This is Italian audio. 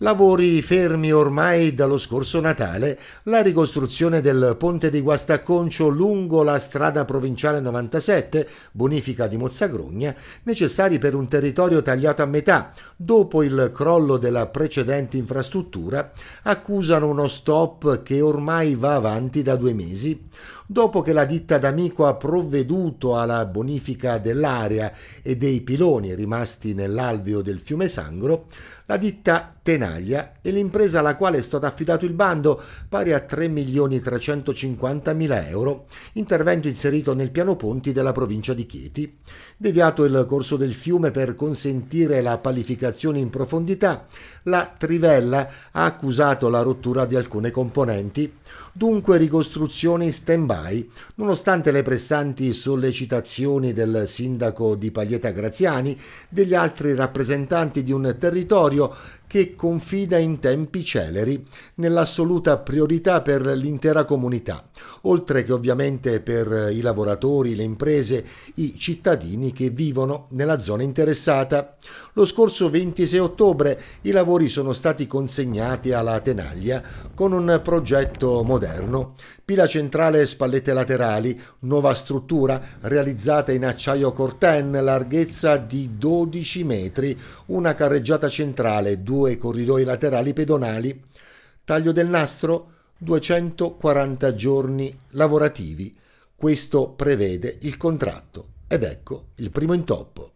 Lavori fermi ormai dallo scorso Natale, la ricostruzione del ponte di Guastacconcio lungo la strada provinciale 97, bonifica di Mozzagrugna, necessari per un territorio tagliato a metà dopo il crollo della precedente infrastruttura, accusano uno stop che ormai va avanti da due mesi. Dopo che la ditta d'amico ha provveduto alla bonifica dell'area e dei piloni rimasti nell'alveo del fiume Sangro, la ditta Tenà Granaglia e l'impresa alla quale è stato affidato il bando, pari a 3.350.000 euro, intervento inserito nel piano ponti della provincia di Chieti. Deviato il corso del fiume per consentire la palificazione in profondità, la Trivella ha accusato la rottura di alcune componenti, dunque ricostruzione in stand-by, nonostante le pressanti sollecitazioni del sindaco di Paglieta Graziani, degli altri rappresentanti di un territorio che confida in tempi celeri nell'assoluta priorità per l'intera comunità, oltre che ovviamente per i lavoratori, le imprese, i cittadini che vivono nella zona interessata. Lo scorso 26 ottobre i lavori sono stati consegnati alla Tenaglia con un progetto moderno, pila centrale e spallette laterali, nuova struttura realizzata in acciaio corten, larghezza di 12 metri, una carreggiata centrale, due due corridoi laterali pedonali, taglio del nastro 240 giorni lavorativi. Questo prevede il contratto ed ecco il primo intoppo.